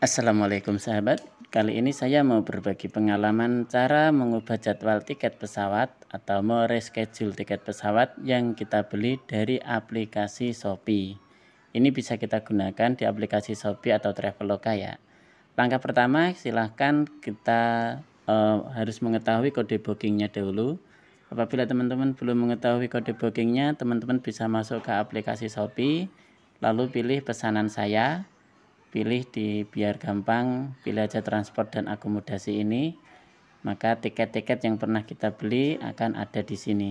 Assalamualaikum sahabat, kali ini saya mau berbagi pengalaman cara mengubah jadwal tiket pesawat atau mereschedule tiket pesawat yang kita beli dari aplikasi Shopee. Ini bisa kita gunakan di aplikasi Shopee atau Traveloka ya. Langkah pertama silahkan kita eh, harus mengetahui kode bookingnya dulu. Apabila teman-teman belum mengetahui kode bookingnya, teman-teman bisa masuk ke aplikasi Shopee, lalu pilih pesanan saya, pilih di biar gampang pilih aja transport dan akomodasi ini maka tiket-tiket yang pernah kita beli akan ada di sini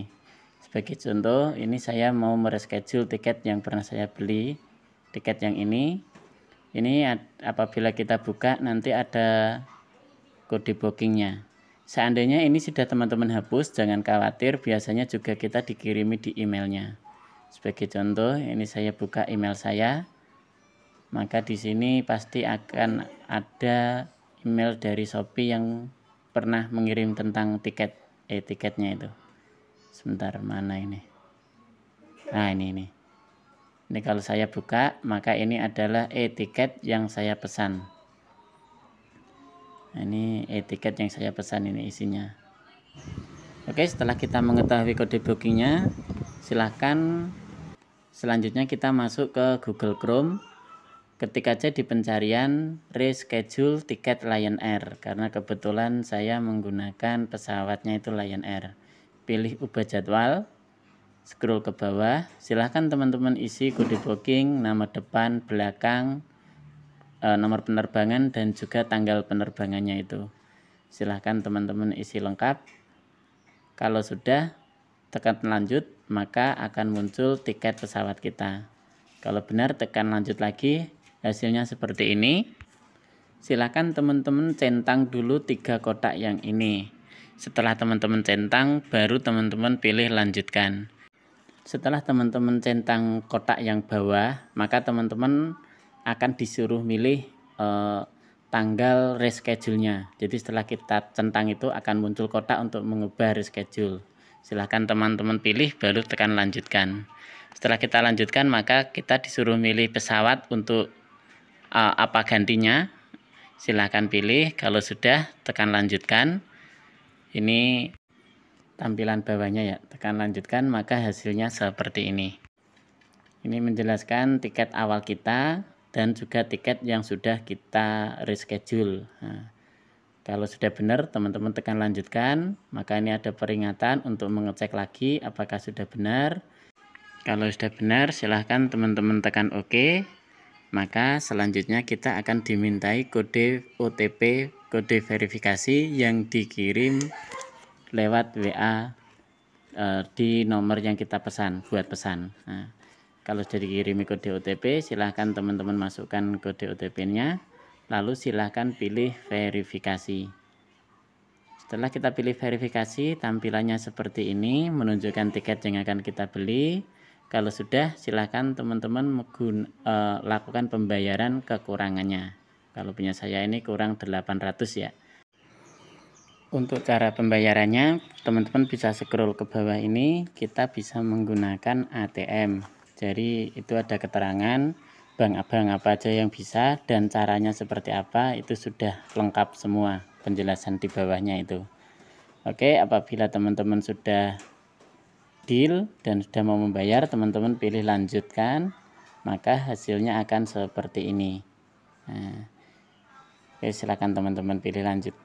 sebagai contoh ini saya mau mereschedule tiket yang pernah saya beli tiket yang ini ini apabila kita buka nanti ada kode bookingnya seandainya ini sudah teman-teman hapus jangan khawatir biasanya juga kita dikirimi di emailnya sebagai contoh ini saya buka email saya maka di sini pasti akan ada email dari Shopee yang pernah mengirim tentang tiket eh tiketnya itu sebentar mana ini nah ini ini ini kalau saya buka maka ini adalah tiket yang saya pesan nah, ini tiket yang saya pesan ini isinya oke setelah kita mengetahui kode bookingnya silahkan selanjutnya kita masuk ke Google Chrome ketik aja di pencarian reschedule tiket Lion Air karena kebetulan saya menggunakan pesawatnya itu Lion Air. Pilih ubah jadwal, scroll ke bawah, silahkan teman-teman isi kode booking, nama depan, belakang, eh, nomor penerbangan dan juga tanggal penerbangannya itu. Silahkan teman-teman isi lengkap. Kalau sudah, tekan lanjut, maka akan muncul tiket pesawat kita. Kalau benar, tekan lanjut lagi, hasilnya seperti ini silahkan teman-teman centang dulu tiga kotak yang ini setelah teman-teman centang baru teman-teman pilih lanjutkan setelah teman-teman centang kotak yang bawah maka teman-teman akan disuruh milih eh, tanggal reschedule-nya jadi setelah kita centang itu akan muncul kotak untuk mengubah reschedule silahkan teman-teman pilih baru tekan lanjutkan setelah kita lanjutkan maka kita disuruh milih pesawat untuk uh, apa gantinya silahkan pilih kalau sudah tekan lanjutkan ini tampilan bawahnya ya tekan lanjutkan maka hasilnya seperti ini ini menjelaskan tiket awal kita dan juga tiket yang sudah kita reschedule nah, kalau sudah benar teman-teman tekan lanjutkan maka ini ada peringatan untuk mengecek lagi apakah sudah benar kalau sudah benar silahkan teman-teman tekan OK maka selanjutnya kita akan dimintai kode OTP kode verifikasi yang dikirim lewat WA e, di nomor yang kita pesan buat pesan nah, kalau sudah dikirimi kode OTP silahkan teman-teman masukkan kode OTP nya lalu silahkan pilih verifikasi setelah kita pilih verifikasi tampilannya seperti ini menunjukkan tiket yang akan kita beli kalau sudah, silahkan teman-teman uh, lakukan pembayaran kekurangannya. Kalau punya saya ini kurang 800 ya. Untuk cara pembayarannya, teman-teman bisa scroll ke bawah ini, kita bisa menggunakan ATM. Jadi itu ada keterangan bank-bank apa aja yang bisa dan caranya seperti apa itu sudah lengkap semua penjelasan di bawahnya itu. Oke, apabila teman-teman sudah deal dan sudah mau membayar teman-teman pilih lanjutkan maka hasilnya akan seperti ini nah, oke silakan teman-teman pilih lanjut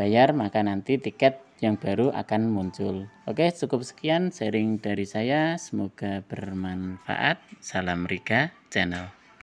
bayar maka nanti tiket yang baru akan muncul oke cukup sekian sharing dari saya semoga bermanfaat salam Rika channel